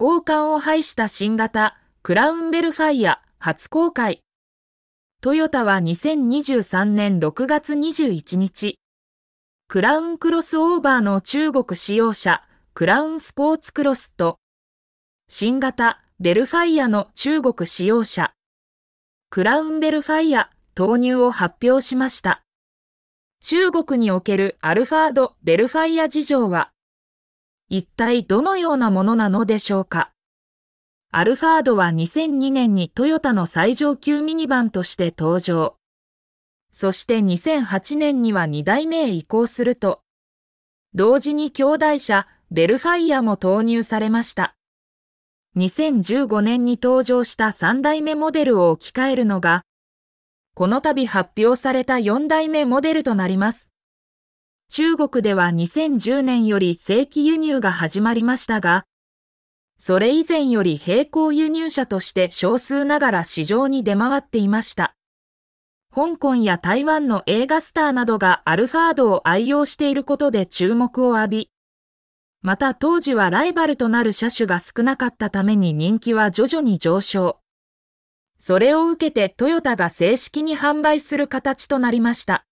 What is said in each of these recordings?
王冠を廃した新型クラウンベルファイア初公開。トヨタは2023年6月21日、クラウンクロスオーバーの中国使用車クラウンスポーツクロスと、新型ベルファイアの中国使用車クラウンベルファイア投入を発表しました。中国におけるアルファード・ベルファイア事情は、一体どのようなものなのでしょうか。アルファードは2002年にトヨタの最上級ミニバンとして登場。そして2008年には2代目へ移行すると、同時に兄弟車ベルファイアも投入されました。2015年に登場した3代目モデルを置き換えるのが、この度発表された4代目モデルとなります。中国では2010年より正規輸入が始まりましたが、それ以前より並行輸入者として少数ながら市場に出回っていました。香港や台湾の映画スターなどがアルファードを愛用していることで注目を浴び、また当時はライバルとなる車種が少なかったために人気は徐々に上昇。それを受けてトヨタが正式に販売する形となりました。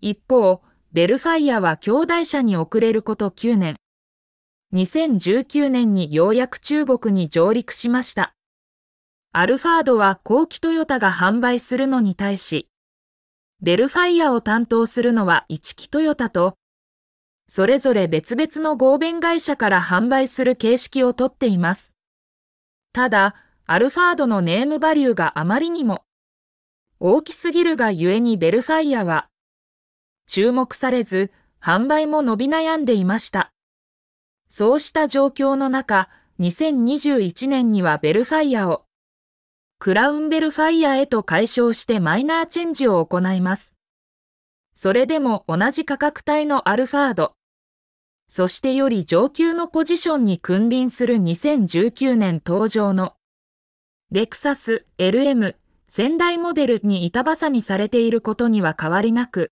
一方、ベルファイアは兄弟社に遅れること9年。2019年にようやく中国に上陸しました。アルファードは後期トヨタが販売するのに対し、ベルファイアを担当するのは1期トヨタと、それぞれ別々の合弁会社から販売する形式をとっています。ただ、アルファードのネームバリューがあまりにも大きすぎるがゆえにベルファイアは注目されず、販売も伸び悩んでいました。そうした状況の中、2021年にはベルファイアを、クラウンベルファイアへと解消してマイナーチェンジを行います。それでも同じ価格帯のアルファード、そしてより上級のポジションに君臨する2019年登場の、レクサス LM 仙台モデルに板挟みされていることには変わりなく、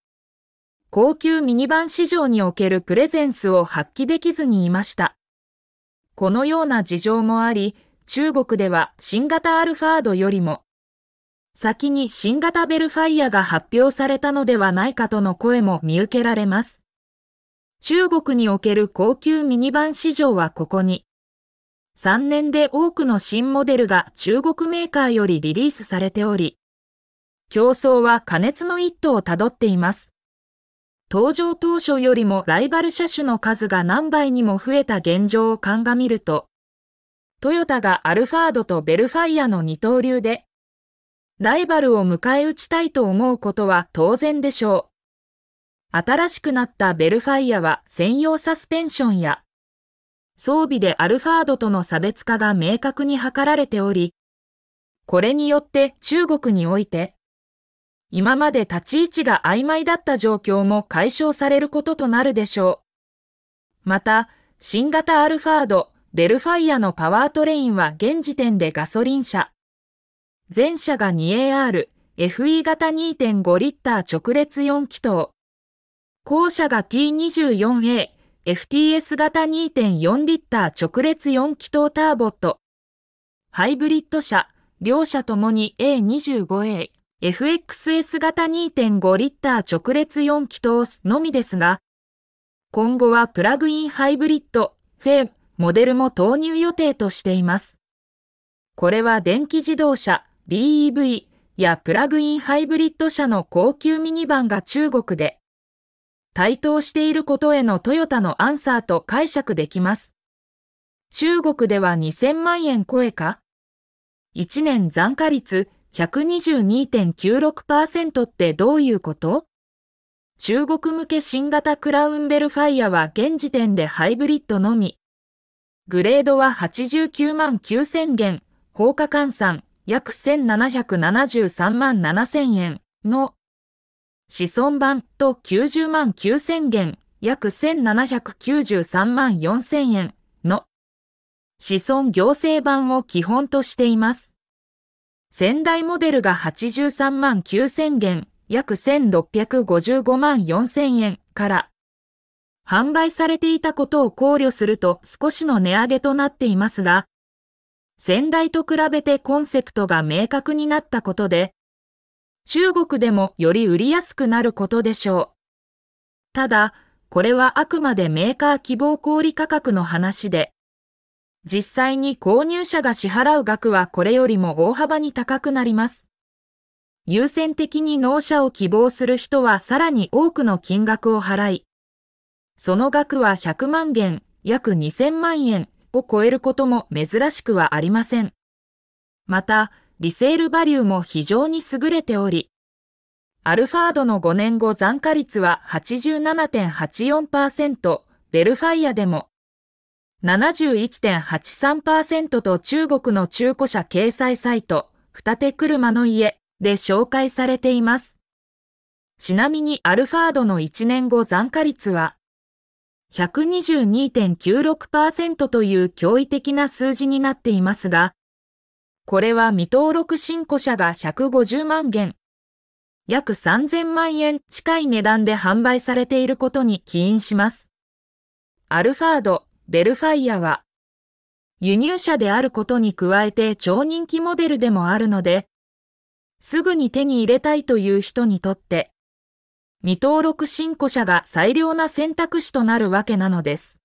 高級ミニバン市場におけるプレゼンスを発揮できずにいました。このような事情もあり、中国では新型アルファードよりも、先に新型ベルファイアが発表されたのではないかとの声も見受けられます。中国における高級ミニバン市場はここに、3年で多くの新モデルが中国メーカーよりリリースされており、競争は過熱の一途をたどっています。登場当初よりもライバル車種の数が何倍にも増えた現状を鑑みると、トヨタがアルファードとベルファイアの二刀流で、ライバルを迎え撃ちたいと思うことは当然でしょう。新しくなったベルファイアは専用サスペンションや、装備でアルファードとの差別化が明確に図られており、これによって中国において、今まで立ち位置が曖昧だった状況も解消されることとなるでしょう。また、新型アルファード、ベルファイアのパワートレインは現時点でガソリン車。前車が 2AR、FE 型2.5リッター直列4気筒。後車が T24A、FTS 型2.4リッター直列4気筒ターボット。ハイブリッド車、両車ともに A25A。FXS 型2.5リッター直列4気筒のみですが、今後はプラグインハイブリッド、フェン、モデルも投入予定としています。これは電気自動車、BEV やプラグインハイブリッド車の高級ミニバンが中国で、台頭していることへのトヨタのアンサーと解釈できます。中国では2000万円超えか ?1 年残価率122.96%ってどういうこと中国向け新型クラウンベルファイアは現時点でハイブリッドのみ。グレードは89万9000元、放火換算約1773万7000円の子孫版と90万9000元、約1793万4000円の子孫行政版を基本としています。仙台モデルが83万9000元、約1655万4000円から、販売されていたことを考慮すると少しの値上げとなっていますが、仙台と比べてコンセプトが明確になったことで、中国でもより売りやすくなることでしょう。ただ、これはあくまでメーカー希望小売価格の話で、実際に購入者が支払う額はこれよりも大幅に高くなります。優先的に納車を希望する人はさらに多くの金額を払い、その額は100万元、約2000万円を超えることも珍しくはありません。また、リセールバリューも非常に優れており、アルファードの5年後残価率は87.84%、ベルファイアでも71.83%と中国の中古車掲載サイト、二手車の家で紹介されています。ちなみにアルファードの1年後残価率は122.96%という驚異的な数字になっていますが、これは未登録新古車が150万元、約3000万円近い値段で販売されていることに起因します。アルファードベルファイアは、輸入車であることに加えて超人気モデルでもあるので、すぐに手に入れたいという人にとって、未登録新古車が最良な選択肢となるわけなのです。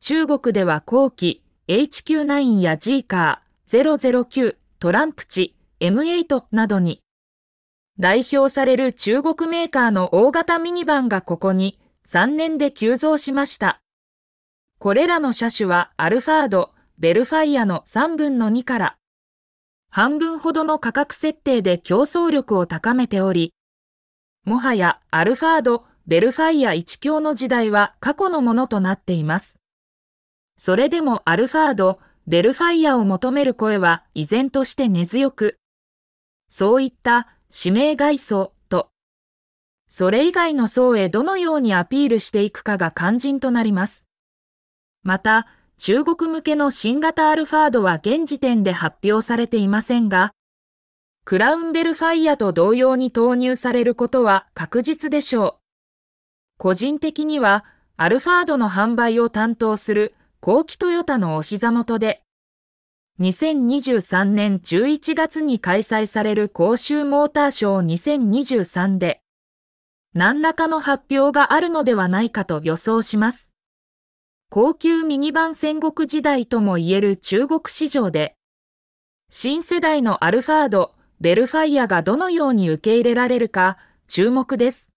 中国では後期 HQ9 や G カー、009、トランプチ、M8 などに、代表される中国メーカーの大型ミニバンがここに3年で急増しました。これらの車種はアルファード、ベルファイアの3分の2から、半分ほどの価格設定で競争力を高めており、もはやアルファード、ベルファイア1強の時代は過去のものとなっています。それでもアルファード、ベルファイアを求める声は依然として根強く、そういった指名外装と、それ以外の層へどのようにアピールしていくかが肝心となります。また、中国向けの新型アルファードは現時点で発表されていませんが、クラウンベルファイアと同様に投入されることは確実でしょう。個人的には、アルファードの販売を担当する後期トヨタのお膝元で、2023年11月に開催される公衆モーターショー2023で、何らかの発表があるのではないかと予想します。高級ミニバン戦国時代とも言える中国市場で、新世代のアルファード、ベルファイアがどのように受け入れられるか注目です。